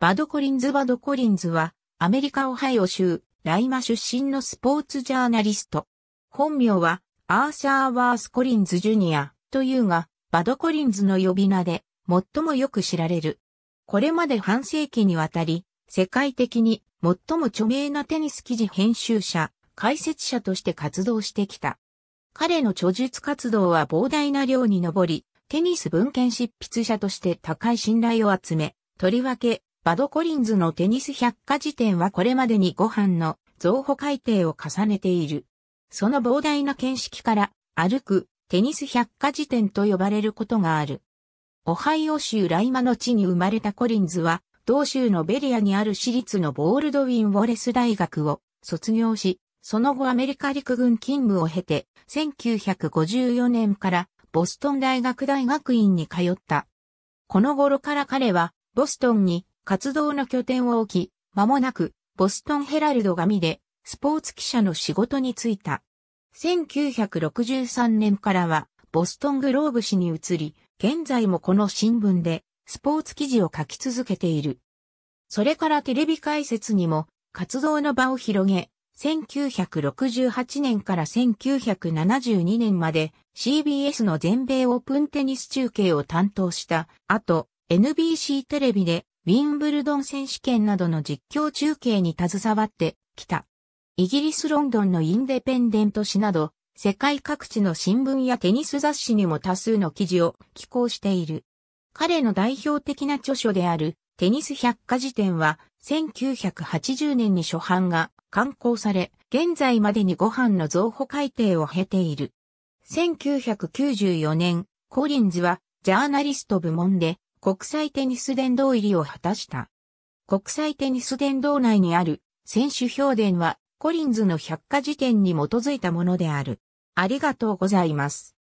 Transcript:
バドコリンズ・バドコリンズは、アメリカ・オハイオ州、ライマ出身のスポーツジャーナリスト。本名は、アーサー・ワース・コリンズ・ジュニア、というが、バドコリンズの呼び名で、最もよく知られる。これまで半世紀にわたり、世界的に最も著名なテニス記事編集者、解説者として活動してきた。彼の著述活動は膨大な量に上り、テニス文献執筆者として高い信頼を集め、とりわけバドコリンズのテニス百科事典はこれまでに5版の増補改定を重ねている。その膨大な見識から、歩く、テニス百科事典と呼ばれることがある。オハイオ州ライマの地に生まれたコリンズは、同州のベリアにある私立のボールドウィン・ウォレス大学を卒業し、その後アメリカ陸軍勤務を経て、1954年からボストン大学大学院に通った。この頃から彼は、ボストンに活動の拠点を置き、間もなく、ボストンヘラルド紙で、スポーツ記者の仕事に就いた。1963年からは、ボストングローブ紙に移り、現在もこの新聞で、スポーツ記事を書き続けている。それからテレビ解説にも、活動の場を広げ、1968年から1972年まで CBS の全米オープンテニス中継を担当した後、NBC テレビでウィンブルドン選手権などの実況中継に携わってきた。イギリスロンドンのインデペンデント誌など、世界各地の新聞やテニス雑誌にも多数の記事を寄稿している。彼の代表的な著書であるテニス百科事典は1980年に初版が刊行され、現在までに5版の増補改定を経ている。1994年、コリンズはジャーナリスト部門で国際テニス殿堂入りを果たした。国際テニス殿堂内にある選手評伝はコリンズの百科事典に基づいたものである。ありがとうございます。